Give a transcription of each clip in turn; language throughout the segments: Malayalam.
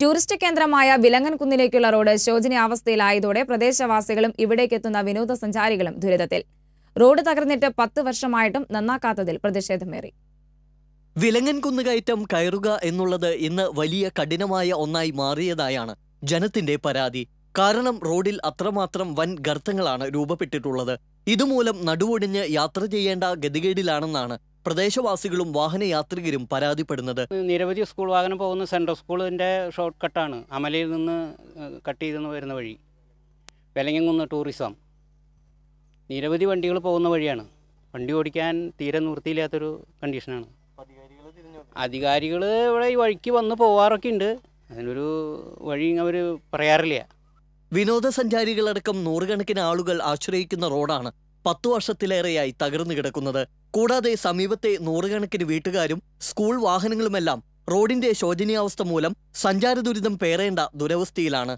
ടൂറിസ്റ്റ് കേന്ദ്രമായ വിലങ്ങൻകുന്നിലേക്കുള്ള റോഡ് ശോചനീയാവസ്ഥയിലായതോടെ പ്രദേശവാസികളും ഇവിടേക്കെത്തുന്ന വിനോദസഞ്ചാരികളും ദുരിതത്തിൽ റോഡ് തകർന്നിട്ട് പത്ത് വർഷമായിട്ടും നന്നാക്കാത്തതിൽ പ്രതിഷേധമേറി വിലങ്ങൻ കുന്നുകയറ്റം കയറുക എന്നുള്ളത് ഇന്ന് വലിയ കഠിനമായ ഒന്നായി മാറിയതായാണ് ജനത്തിന്റെ പരാതി കാരണം റോഡിൽ അത്രമാത്രം വൻ ഗർത്തങ്ങളാണ് രൂപപ്പെട്ടിട്ടുള്ളത് ഇതുമൂലം നടുവൊടിഞ്ഞ് യാത്ര ചെയ്യേണ്ട ഗതികേടിലാണെന്നാണ് പ്രദേശവാസികളും വാഹനയാത്രികരും പരാതിപ്പെടുന്നത് നിരവധി സ്കൂൾ വാഹനം പോകുന്ന സെൻട്രൽ സ്കൂളിൻ്റെ ഷോർട്ട് കട്ടാണ് അമലയിൽ നിന്ന് കട്ട് ചെയ്തെന്ന് വരുന്ന വഴി വെലങ്ങുന്ന ടൂറിസം നിരവധി വണ്ടികൾ പോകുന്ന വഴിയാണ് വണ്ടി ഓടിക്കാൻ തീരെ നിർത്തിയില്ലാത്തൊരു കണ്ടീഷനാണ് അധികാരികൾ ഇവിടെ ഈ വഴിക്ക് വന്ന് പോവാറൊക്കെ ഉണ്ട് അതിനൊരു വഴി അവർ പറയാറില്ല വിനോദസഞ്ചാരികളടക്കം നൂറുകണക്കിന് ആളുകൾ ആശ്രയിക്കുന്ന റോഡാണ് പത്തു വർഷത്തിലേറെയായി തകർന്നു കിടക്കുന്നത് കൂടാതെ സമീപത്തെ നൂറുകണക്കിന് വീട്ടുകാരും സ്കൂൾ വാഹനങ്ങളുമെല്ലാം റോഡിന്റെ ശോചനീയാവസ്ഥ മൂലം സഞ്ചാര ദുരിതം പേറേണ്ട ദുരവസ്ഥയിലാണ്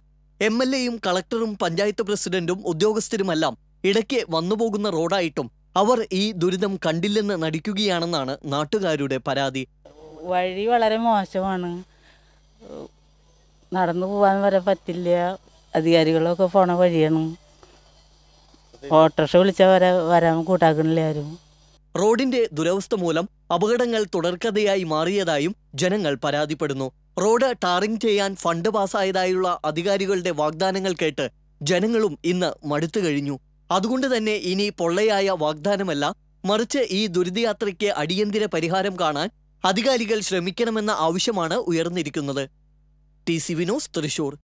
എം എൽ എയും കളക്ടറും പഞ്ചായത്ത് പ്രസിഡന്റും ഉദ്യോഗസ്ഥരുമെല്ലാം ഇടയ്ക്ക് വന്നുപോകുന്ന റോഡായിട്ടും അവർ ഈ ദുരിതം കണ്ടില്ലെന്ന് നടിക്കുകയാണെന്നാണ് നാട്ടുകാരുടെ പരാതി വഴി വളരെ മോശമാണ് നടന്നു പോവാൻ വരെ പറ്റില്ല അധികാരികളൊക്കെ പോണ വഴിയാണ് ഓട്ടോറിക്ഷ വിളിച്ചാൽ വരെ വരാൻ കൂട്ടാക്കണില്ല ആരും റോഡിന്റെ ദുരവസ്ഥ മൂലം അപകടങ്ങൾ തുടർക്കഥയായി മാറിയതായും ജനങ്ങൾ പരാതിപ്പെടുന്നു റോഡ് ടാറിംഗ് ചെയ്യാൻ ഫണ്ട് പാസ്സായതായുള്ള അധികാരികളുടെ വാഗ്ദാനങ്ങൾ കേട്ട് ജനങ്ങളും ഇന്ന് മടുത്തു കഴിഞ്ഞു അതുകൊണ്ട് തന്നെ ഇനി പൊള്ളയായ വാഗ്ദാനമല്ല മറിച്ച് ഈ ദുരിതയാത്രയ്ക്ക് അടിയന്തര പരിഹാരം കാണാൻ അധികാരികൾ ശ്രമിക്കണമെന്ന ആവശ്യമാണ് ഉയർന്നിരിക്കുന്നത് ടി സി വിനോസ് തൃശൂർ